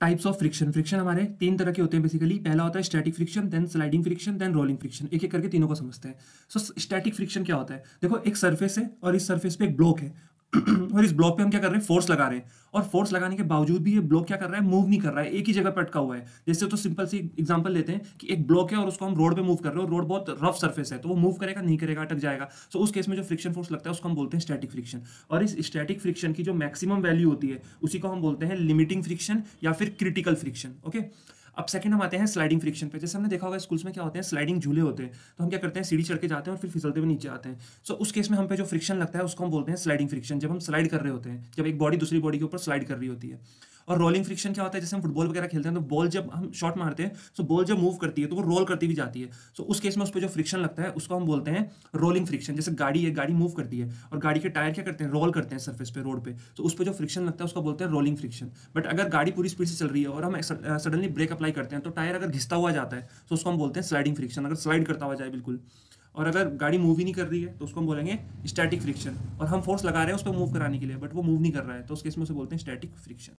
types of friction friction हमारे तीन तरह के होते हैं बेसिकली पहला होता है static friction then sliding friction then rolling friction एक एक करके तीनों को समझते हैं सो स्टैटिक फ्रिक्शन क्या होता है देखो एक सरफेस है और इस सरफेस पे एक ब्लॉक है और इस ब्लॉक पे हम क्या कर रहे हैं फोर्स लगा रहे हैं और फोर्स लगाने के बावजूद भी ये ब्लॉक क्या कर रहा है मूव नहीं कर रहा है एक ही जगह पर अटका हुआ है जैसे तो सिंपल सी एग्जांपल लेते हैं कि एक ब्लॉक है और उसको हम रोड पे मूव कर रहे हो रोड बहुत रफ सर्फेस है तो वो मूव करेगा नहीं करेगा अटक जाएगा सो उस केस में जो फ्रिक्शन फोर्स लगता है उसको हम बोलते हैं स्टैटिक फ्रिक्शन और इस स्टैटिक फ्रिक्शन की जो मैक्सिमम वैल्यू होती है उसी को हम बोलते हैं लिमिटिंग फ्रिक्शन या फिर क्रिटिकल फ्रिक्शन ओके अब सेकंड हम आते हैं स्लाइडिंग फ्रिक्शन पे जैसे हमने देखा होगा स्कूल्स में क्या होते हैं स्लाइडिंग झूले होते हैं तो हम क्या करते हैं सीढ़ी चढ़ के जाते हैं और फिर फिसलते हुए नीचे आते हैं सो so, उस केस में हम पे जो फ्रिक्शन लगता है उसको हम बोलते हैं स्लाइडिंग फ्रिक्शन जब हम स्लाइड कर रहे होते हैं जब एक बॉडी दूसरी बॉडी के ऊपर स्लाइड कर रही होती है और रोलिंग फ्रिक्शन क्या होता है जैसे हम फुटबॉल वगैरह खेलते हैं तो बॉल जब हम शॉट मारते हैं सो तो बॉल जब मूव करती है तो वो रोल करती भी जाती है सो उस केस में उस पर जो फ्रिक्शन लगता है उसको हम बोलते हैं रोलिंग फ्रिक्शन जैसे गाड़ी है गाड़ी मूव करती है और गाड़ी के टायर क्या करते हैं रोल करते हैं सर्फेस पे रोड पर तो उस पर जो फ्रिक्शन लगता है उसको बोलते हैं रोलिंग फ्रिक्शन बट अगर गाड़ी पूरी स्पीड से चल रही है और हम सडनली ब्रेक अप्लाई करते हैं तो टायर अगर घिसता हुआ जाता है तो उसको हम बोलते हैं स्लाइडिंग फ्रिक्शन अगर स्लाइड करता हुआ जाए बिल्कुल और अगर गाड़ी मूव ही नहीं कर रही है तो उसको हम बोलेंगे स्टैटिक फ्रिक्शन और हम फोर्स लगा रहे हैं उस पर मूव कराने के लिए बट वो मूव नहीं कर रहा है तो उस केस में उसे बोलते हैं स्टैटिक फ्रिक्शन